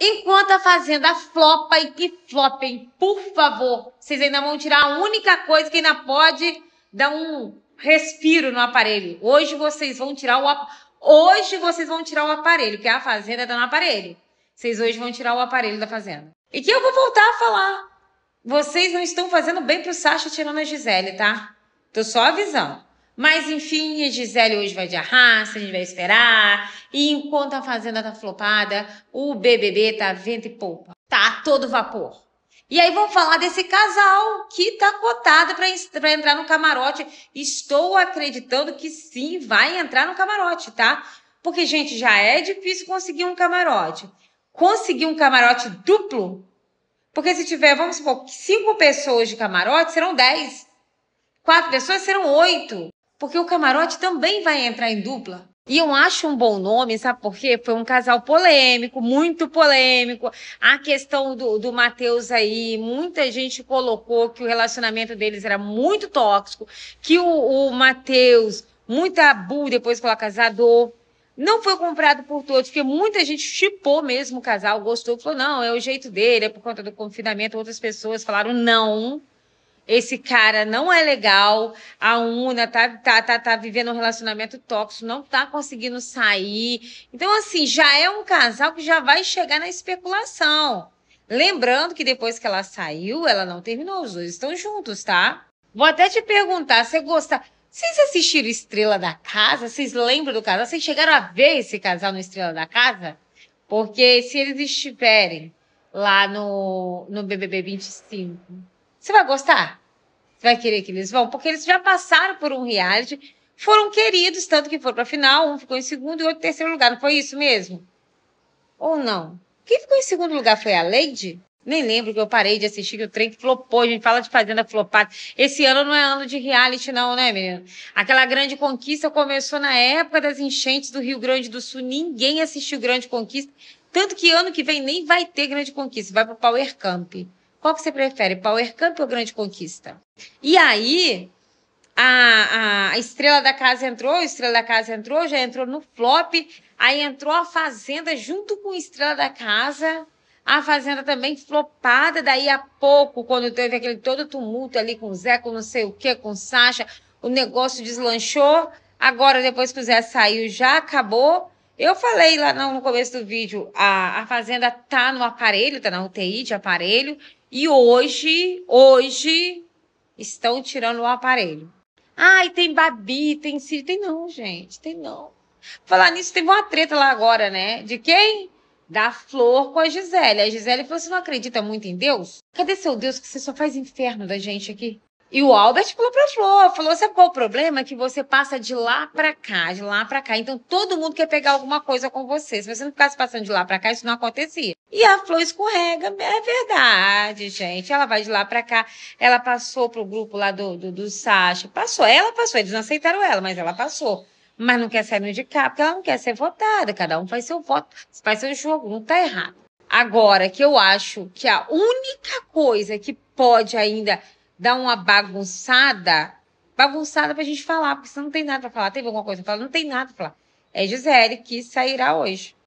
Enquanto a Fazenda flopa e que flopem, por favor, vocês ainda vão tirar a única coisa que ainda pode dar um respiro no aparelho. Hoje vocês vão tirar o ap... hoje vocês vão tirar o aparelho, que a Fazenda tá no aparelho. Vocês hoje vão tirar o aparelho da Fazenda. E que eu vou voltar a falar. Vocês não estão fazendo bem pro Sacha tirando a Gisele, tá? Tô só avisando. Mas enfim, a Gisele hoje vai de arrasto, a gente vai esperar. E enquanto a Fazenda tá flopada, o BBB tá vento e poupa. Tá todo vapor. E aí vamos falar desse casal que tá cotado para entrar no camarote. Estou acreditando que sim, vai entrar no camarote, tá? Porque, gente, já é difícil conseguir um camarote. Conseguir um camarote duplo? Porque se tiver, vamos supor, cinco pessoas de camarote, serão dez. Quatro pessoas serão oito porque o camarote também vai entrar em dupla. E eu acho um bom nome, sabe por quê? Foi um casal polêmico, muito polêmico. A questão do, do Matheus aí, muita gente colocou que o relacionamento deles era muito tóxico, que o, o Matheus, muita bu, depois coloca casador. Não foi comprado por todos, porque muita gente chipou mesmo o casal, gostou, falou, não, é o jeito dele, é por conta do confinamento. Outras pessoas falaram não esse cara não é legal, a Una tá, tá, tá, tá vivendo um relacionamento tóxico, não tá conseguindo sair. Então, assim, já é um casal que já vai chegar na especulação. Lembrando que depois que ela saiu, ela não terminou, os dois estão juntos, tá? Vou até te perguntar, você gosta. Vocês assistiram Estrela da Casa? Vocês lembram do casal? Vocês chegaram a ver esse casal no Estrela da Casa? Porque se eles estiverem lá no, no BBB 25, você vai gostar? Você vai querer que eles vão? Porque eles já passaram por um reality, foram queridos, tanto que foram para a final, um ficou em segundo e outro em terceiro lugar. Não foi isso mesmo? Ou não? Quem ficou em segundo lugar foi a Lady? Nem lembro que eu parei de assistir, que o trem que flopou, a gente fala de fazenda flopada. Esse ano não é ano de reality, não, né, menino? Aquela grande conquista começou na época das enchentes do Rio Grande do Sul. Ninguém assistiu Grande Conquista. Tanto que ano que vem nem vai ter Grande Conquista, vai pro Power Camp. Qual que você prefere, Power Camp ou Grande Conquista? E aí, a, a, estrela da casa entrou, a estrela da casa entrou, já entrou no flop, aí entrou a Fazenda junto com a estrela da casa, a Fazenda também flopada, daí a pouco, quando teve aquele todo tumulto ali com o Zé, com não sei o que, com o Sasha, o negócio deslanchou, agora depois que o Zé saiu já acabou, eu falei lá no começo do vídeo, a, a Fazenda tá no aparelho, tá na UTI de aparelho, e hoje, hoje, estão tirando o aparelho. Ai, tem Babi, tem Cid, tem não, gente, tem não. Falar nisso, teve uma treta lá agora, né? De quem? Da Flor com a Gisele. A Gisele falou, você não acredita muito em Deus? Cadê seu Deus que você só faz inferno da gente aqui? E o Albert falou para a Flor, falou, sabe qual é o problema? Que você passa de lá para cá, de lá para cá. Então, todo mundo quer pegar alguma coisa com você. Se você não ficasse passando de lá para cá, isso não acontecia. E a Flor escorrega, é verdade, gente. Ela vai de lá para cá, ela passou pro grupo lá do, do, do Sacha, passou, ela passou, eles não aceitaram ela, mas ela passou. Mas não quer sair indicada de cá, porque ela não quer ser votada, cada um faz seu voto, faz seu jogo, não tá errado. Agora, que eu acho que a única coisa que pode ainda dar uma bagunçada. Bagunçada pra gente falar, porque você não tem nada pra falar. Teve alguma coisa pra falar? Não tem nada pra falar. É Gisele que sairá hoje.